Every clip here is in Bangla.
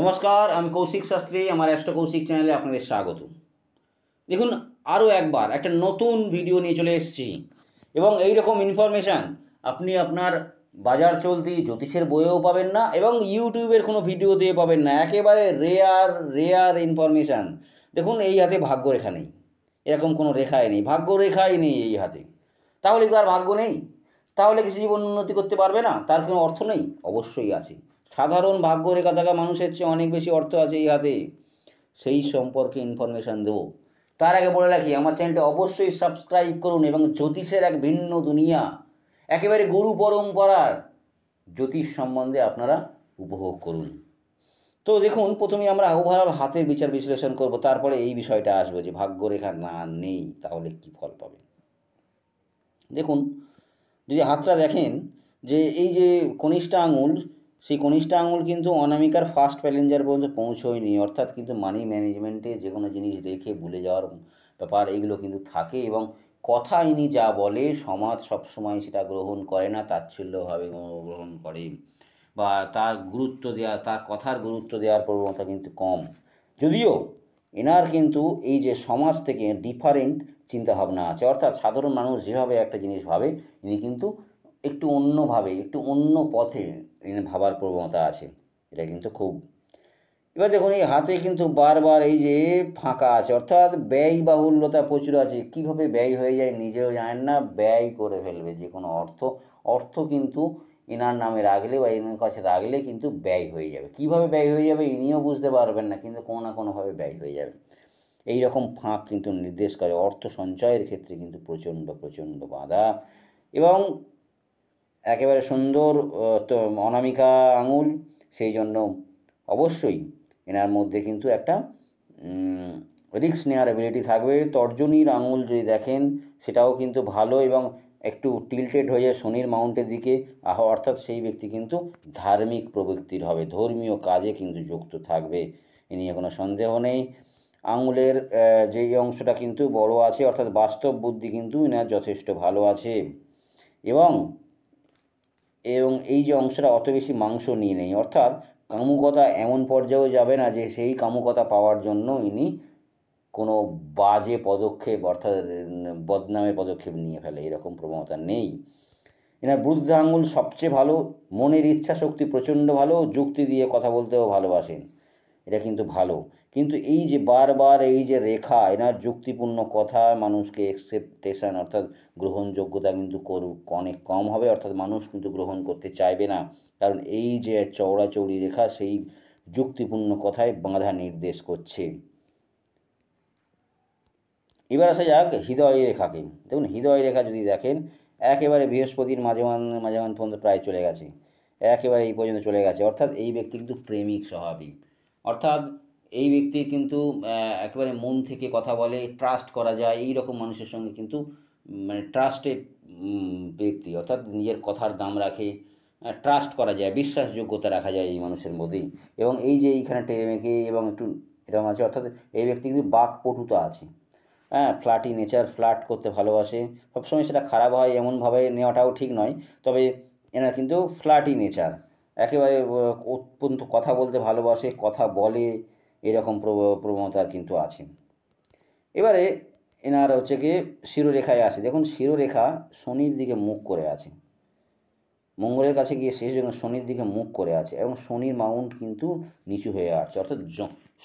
নমস্কার আমি কৌশিক শাস্ত্রী আমার অ্যাস্ট্রো কৌশিক চ্যানেলে আপনাদের স্বাগত দেখুন আরও একবার একটা নতুন ভিডিও নিয়ে চলে এসেছি এবং এই রকম ইনফরমেশান আপনি আপনার বাজার চলতি জ্যোতিষের বইয়েও পাবেন না এবং ইউটিউবের কোনো ভিডিও দিয়ে পাবেন না একেবারে রেয়ার রেয়ার ইনফরমেশান দেখুন এই হাতে ভাগ্যরেখা নেই এরকম কোনো রেখাই নেই ভাগ্যরেখাই নেই এই হাতে তাহলে তার ভাগ্য নেই তাহলে কিছু জীবন উন্নতি করতে পারবে না তার কোনো অর্থ নেই অবশ্যই আছে সাধারণ ভাগ্যরেখা থাকা মানুষের চেয়ে অনেক বেশি অর্থ আছে এই হাতে সেই সম্পর্কে ইনফরমেশান দেবো তার আগে বলে রাখি আমার চ্যানেলটা অবশ্যই সাবস্ক্রাইব করুন এবং জ্যোতিষের এক ভিন্ন দুনিয়া একেবারে গুরু পরম্পরার জ্যোতিষ সম্বন্ধে আপনারা উপভোগ করুন তো দেখুন প্রথমে আমরা ওভারঅল হাতের বিচার বিশ্লেষণ করব তারপরে এই বিষয়টা আসবো যে ভাগ্যরেখা না নেই তাহলে কি ফল পাবে দেখুন যদি হাতটা দেখেন যে এই যে কনিষ্ঠা আঙুল সেই কনিষ্ঠা আঙুল কিন্তু অনামিকার ফার্স্ট প্যালেঞ্জার পর্যন্ত পৌঁছয়নি অর্থাৎ কিন্তু মানি ম্যানেজমেন্টে যে কোনো জিনিস দেখে ভুলে যাওয়ার ব্যাপার এগুলো কিন্তু থাকে এবং কথা ইনি যা বলে সমাজ সবসময় সেটা গ্রহণ করে না তাচ্ছিল্যভাবে গ্রহণ করে বা তার গুরুত্ব দেওয়া তার কথার গুরুত্ব দেওয়ার প্রবণতা কিন্তু কম যদিও এনার কিন্তু এই যে সমাজ থেকে ডিফারেন্ট চিন্তাভাবনা আছে অর্থাৎ সাধারণ মানুষ যেভাবে একটা জিনিস ভাবে ইনি কিন্তু একটু অন্যভাবে একটু অন্য পথে ভাবার প্রবণতা আছে এটা কিন্তু খুব এবার দেখুন এই হাতে কিন্তু বারবার এই যে ফাঁকা আছে অর্থাৎ ব্যয় বাহুল্যতা প্রচুর আছে কীভাবে ব্যয় হয়ে যায় নিজেও জানেন না ব্যয় করে ফেলবে যে কোনো অর্থ অর্থ কিন্তু এনার নামে রাখলে বা এনার কাছে রাখলে কিন্তু ব্যয় হয়ে যাবে কিভাবে ব্যয় হয়ে যাবে ইনিও বুঝতে পারবেন না কিন্তু কোনো না কোনোভাবে ব্যয় হয়ে যাবে এই রকম ফাঁক কিন্তু নির্দেশ করে অর্থ সঞ্চয়ের ক্ষেত্রে কিন্তু প্রচণ্ড প্রচণ্ড বাধা এবং একেবারে সুন্দর অনামিকা আঙুল সেই জন্য অবশ্যই এনার মধ্যে কিন্তু একটা রিক্স নেওয়ার অ্যাবিলিটি থাকবে তর্জনীর আঙুল যদি দেখেন সেটাও কিন্তু ভালো এবং একটু টিল্টেড হয়ে যায় শনির মাউন্টের দিকে আহ অর্থাৎ সেই ব্যক্তি কিন্তু ধার্মিক প্রবৃত্তির হবে ধর্মীয় কাজে কিন্তু যুক্ত থাকবে এ নিয়ে কোনো সন্দেহ নেই আঙুলের যে অংশটা কিন্তু বড় আছে অর্থাৎ বাস্তব বুদ্ধি কিন্তু এনার যথেষ্ট ভালো আছে এবং এবং এই যে অংশটা অত বেশি মাংস নিয়ে নেই অর্থাৎ কামুকতা এমন পর্যায়েও যাবে না যে সেই কামুকতা পাওয়ার জন্য ইনি কোনো বাজে পদক্ষেপ অর্থাৎ বদনামে পদক্ষেপ নিয়ে ফেলে এরকম প্রবণতা নেই এনার বৃদ্ধাঙ্গুল সবচেয়ে ভালো মনের ইচ্ছা শক্তি প্রচণ্ড ভালো যুক্তি দিয়ে কথা বলতেও ভালোবাসেন এটা কিন্তু ভালো কিন্তু এই যে বারবার এই যে রেখা এনার যুক্তিপূর্ণ কথা মানুষকে একসেপ্টেশন অর্থাৎ গ্রহণযোগ্যতা কিন্তু অনেক কম হবে অর্থাৎ মানুষ কিন্তু গ্রহণ করতে চাইবে না কারণ এই যে চৌড়াচৌড়ি রেখা সেই যুক্তিপূর্ণ কথায় বাঁধা নির্দেশ করছে এবার আসা যাক হৃদয় রেখাকে দেখুন হৃদয় রেখা যদি দেখেন একেবারে বৃহস্পতির মাঝেমান মাঝেমান পর্যন্ত প্রায় চলে গেছে একেবারে এই পর্যন্ত চলে গেছে অর্থাৎ এই ব্যক্তি কিন্তু প্রেমিক স্বভাবিক অর্থাৎ এই ব্যক্তি কিন্তু একেবারে মন থেকে কথা বলে ট্রাস্ট করা যায় এই রকম মানুষের সঙ্গে কিন্তু মানে ট্রাস্টেড ব্যক্তি অর্থাৎ নিজের কথার দাম রাখে ট্রাস্ট করা যায় বিশ্বাসযোগ্যতা রাখা যায় এই মানুষের মধ্যেই এবং এই যে এইখানে টেরেমেকে এবং একটু এরকম আছে অর্থাৎ এই ব্যক্তি কিন্তু বাকপটুতা আছে হ্যাঁ ফ্ল্যাটি নেচার ফ্ল্যাট করতে ভালোবাসে সবসময় সেটা খারাপ হয় এমনভাবে নেওয়াটাও ঠিক নয় তবে এনার কিন্তু ফ্ল্যাটি নেচার একেবারে অত্যন্ত কথা বলতে ভালোবাসে কথা বলে এরকম প্রবণতার কিন্তু আছে এবারে এনার হচ্ছে গিয়ে শিরোরেখায় আছে দেখুন শিরোরেখা শনির দিকে মুখ করে আছে মঙ্গলের কাছে গিয়ে শেষ এবং শনির দিকে মুখ করে আছে এবং শনির মাউন্ট কিন্তু নিচু হয়ে আসছে অর্থাৎ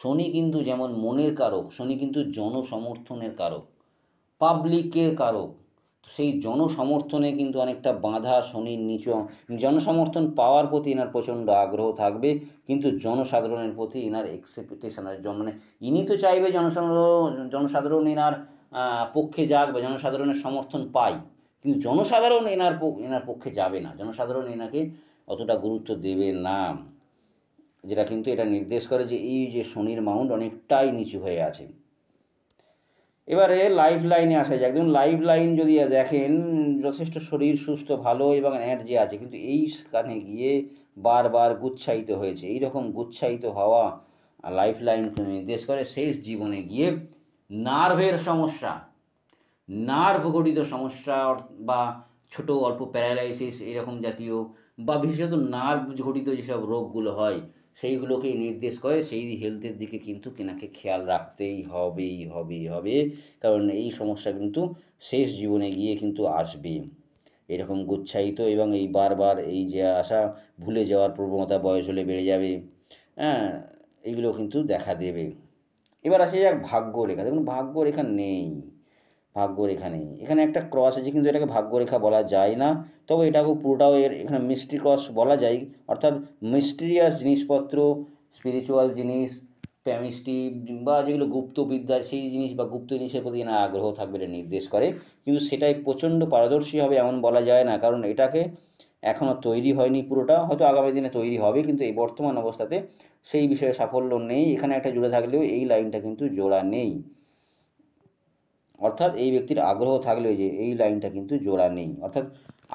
শনি কিন্তু যেমন মনের কারক শনি কিন্তু জনসমর্থনের কারক পাবলিকের কারক তো সেই জনসমর্থনে কিন্তু অনেকটা বাঁধা শনির নিচু জনসমর্থন পাওয়ার প্রতি এনার প্রচণ্ড আগ্রহ থাকবে কিন্তু জনসাধারণের প্রতি এনার এক্সপেকটেশন মানে ইনি তো চাইবে জনসাধারণ জনসাধারণ এনার পক্ষে যাক বা জনসাধারণের সমর্থন পাই কিন্তু জনসাধারণ এনার এনার পক্ষে যাবে না জনসাধারণ এনাকে অতটা গুরুত্ব দেবে না যেটা কিন্তু এটা নির্দেশ করে যে এই যে শনির মাউন্ট অনেকটাই নিচু হয়ে আছে এবারে লাইফ লাইনে আসা যায় একদম লাইফ লাইন যদি দেখেন যথেষ্ট শরীর সুস্থ ভালো এবং এনার্জি আছে কিন্তু এই স্থানে গিয়ে বারবার গুচ্ছায়িত হয়েছে এই রকম গুচ্ছায়িত হওয়া লাইফ লাইন নির্দেশ করে শেষ জীবনে গিয়ে নার্ভের সমস্যা নার্ভ গঠিত সমস্যা বা ছোট অল্প প্যারালাইসিস এরকম জাতীয় বা বিশেষত নার্ভ ঘটিত যেসব রোগগুলো হয় সেইগুলোকেই নির্দেশ করে সেই হেলথের দিকে কিন্তু কেনাকে খেয়াল রাখতেই হবেই হবেই হবে কারণ এই সমস্যা কিন্তু শেষ জীবনে গিয়ে কিন্তু আসবে এরকম গুচ্ছায়িত এবং এই বারবার এই যে আসা ভুলে যাওয়ার প্রবণতা বয়স হলে বেড়ে যাবে হ্যাঁ এগুলো কিন্তু দেখা দেবে এবার আসে যাক ভাগ্য রেখা দেখুন ভাগ্য রেখা নেই ভাগ্যরেখা নেই এখানে একটা ক্রস আছে কিন্তু এটাকে ভাগ্যরেখা বলা যায় না তবে এটাকে পুরোটাও এর এখানে মিস্ট্রি ক্রস বলা যায় অর্থাৎ মিস্ট্রিয়াস জিনিসপত্র স্পিরিচুয়াল জিনিস প্যামিস্ট্রি বা যেগুলো গুপ্তবিদ্যা সেই জিনিস বা গুপ্ত জিনিসের প্রতি না আগ্রহ থাকবে এটা নির্দেশ করে কিন্তু সেটাই প্রচণ্ড পারদর্শী হবে এমন বলা যায় না কারণ এটাকে এখনও তৈরি হয়নি পুরোটা হয়তো আগামী দিনে তৈরি হবে কিন্তু এই বর্তমান অবস্থাতে সেই বিষয়ে সাফল্য নেই এখানে একটা জুড়ে থাকলেও এই লাইনটা কিন্তু জোড়া নেই অর্থাৎ এই ব্যক্তির আগ্রহ থাকলেও যে এই লাইনটা কিন্তু জোড়া নেই অর্থাৎ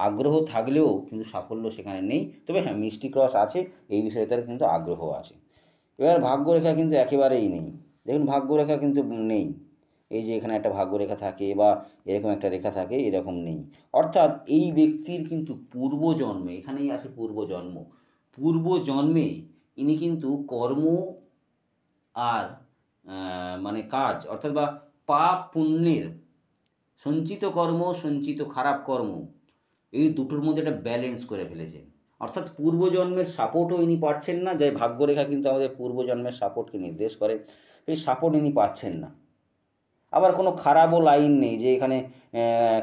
আগ্রহ থাকলেও কিন্তু সাফল্য সেখানে নেই তবে হ্যাঁ মিষ্টি ক্রস আছে এই বিষয়ে তার কিন্তু আগ্রহ আছে এবার ভাগ্যরেখা কিন্তু একেবারেই নেই দেখুন ভাগ্যরেখা কিন্তু নেই এই যে এখানে একটা ভাগ্যরেখা থাকে বা এরকম একটা রেখা থাকে এরকম নেই অর্থাৎ এই ব্যক্তির কিন্তু পূর্বজন্মে এখানেই আছে পূর্বজন্ম পূর্বজন্মে ইনি কিন্তু কর্ম আর মানে কাজ অর্থাৎ বা পাপ পুণ্যের সঞ্চিত কর্ম সঞ্চিত খারাপ কর্ম এই দুটোর মধ্যে একটা ব্যালেন্স করে ফেলেছেন অর্থাৎ পূর্বজন্মের সাপোর্টও ইনি পাচ্ছেন না যাই ভাগ্যরেখা কিন্তু আমাদের পূর্বজন্মের সাপোর্টকে নির্দেশ করে সেই সাপোর্ট ইনি পাচ্ছেন না আবার কোনো খারাপও লাইন নেই যে এখানে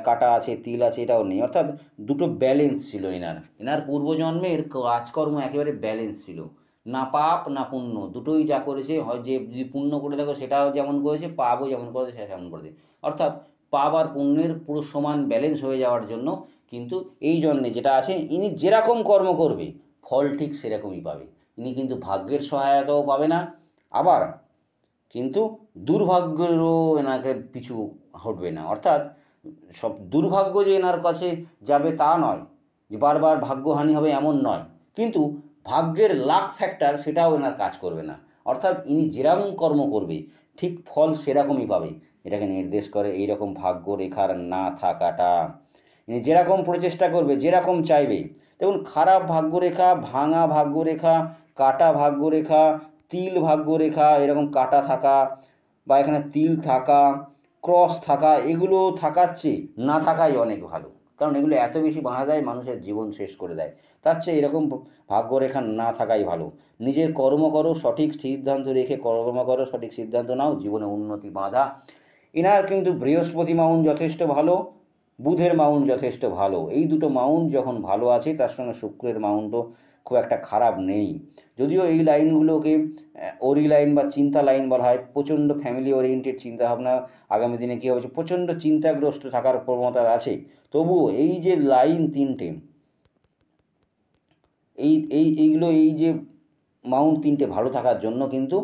কাটা আছে তিল আছে এটাও নেই অর্থাৎ দুটো ব্যালেন্স ছিল এনার এনার পূর্বজন্মের কাজকর্ম একেবারে ব্যালেন্স ছিল না পাপ না পুণ্য দুটোই যা করেছে হয় যে যদি পুণ্য করে থাকো সেটাও যেমন করেছে পাপও যেমন করেছে সেটা তেমন করেছে অর্থাৎ পাপ আর পুণ্যের পুরো সমান ব্যালেন্স হয়ে যাওয়ার জন্য কিন্তু এই জন্যে যেটা আছে ইনি যেরকম কর্ম করবে ফল ঠিক সেরকমই পাবে ইনি কিন্তু ভাগ্যের সহায়তাও পাবে না আবার কিন্তু দুর্ভাগ্যেরও এনাকে পিছু হটবে না অর্থাৎ সব দুর্ভাগ্য যে এনার কাছে যাবে তা নয় যে বারবার ভাগ্যহানি হবে এমন নয় কিন্তু ভাগ্যের লাখ ফ্যাক্টর সেটাও এনার কাজ করবে না অর্থাৎ ইনি যেরকম কর্ম করবে ঠিক ফল সেরকমই পাবে এটাকে নির্দেশ করে এই রকম ভাগ্য রেখার না থাকাটা ইনি যেরকম প্রচেষ্টা করবে যেরকম চাইবে দেখুন খারাপ ভাগ্যরেখা ভাঙা ভাগ্যরেখা কাটা ভাগ্যরেখা তিল ভাগ্যরেখা এরকম কাটা থাকা বা এখানে তিল থাকা ক্রস থাকা এগুলো থাকাচ্ছে না থাকাই অনেক ভালো কারণ এগুলো এত বেশি বাঁধা দেয় মানুষের জীবন শেষ করে দেয় তার চেয়ে এরকম ভাগ্যরেখা না থাকাই ভালো নিজের কর্ম করো সঠিক সিদ্ধান্ত রেখে কর্ম করো সঠিক সিদ্ধান্ত নাও জীবনে উন্নতি বাঁধা এনার কিন্তু বৃহস্পতি মাউন যথেষ্ট ভালো বুধের মাউন্ট যথেষ্ট ভালো এই দুটো মাউন্ট যখন ভালো আছে তার সঙ্গে শুক্রের মাউন্টও খুব একটা খারাপ নেই যদিও এই লাইনগুলোকে ওরি লাইন বা চিন্তা লাইন বলা হয় প্রচণ্ড ফ্যামিলি ওরিয়েন্টেড চিন্তাভাবনা আগামী দিনে কী হবে প্রচণ্ড চিন্তাগ্রস্ত থাকার প্রবণতা আছে তবুও এই যে লাইন তিনটে এই এই এইগুলো এই যে মাউন্ট তিনটে ভালো থাকার জন্য কিন্তু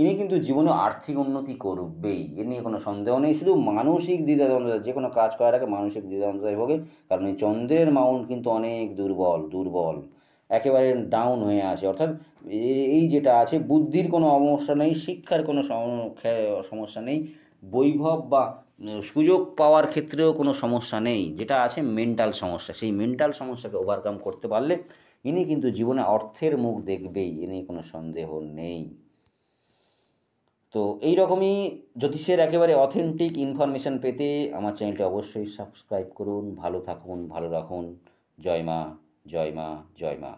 ইনি কিন্তু জীবনে আর্থিক উন্নতি করবেই এ নিয়ে কোনো সন্দেহ নেই শুধু মানসিক দ্বিধাদ্বন্দ্বতা যে কোনো কাজ করার আগে মানসিক দ্বিধাদ্বন্দ্বতায় ভোগে কারণ এই চন্দ্রের মাউন্ট কিন্তু অনেক দুর্বল দুর্বল একেবারে ডাউন হয়ে আছে অর্থাৎ এই যেটা আছে বুদ্ধির কোনো সমস্যা নেই শিক্ষার কোনো সমস্যা নেই বৈভব বা সুযোগ পাওয়ার ক্ষেত্রেও কোনো সমস্যা নেই যেটা আছে মেন্টাল সমস্যা সেই মেন্টাল সমস্যাকে ওভারকাম করতে পারলে ইনি কিন্তু জীবনে অর্থের মুখ দেখবেই এ নিয়ে কোনো সন্দেহ নেই তো এই রকমই জ্যোতিষের একেবারে অথেন্টিক ইনফরমেশান পেতে আমার চ্যানেলটি অবশ্যই সাবস্ক্রাইব করুন ভালো থাকুন ভালো রাখুন জয় মা জয় মা জয় মা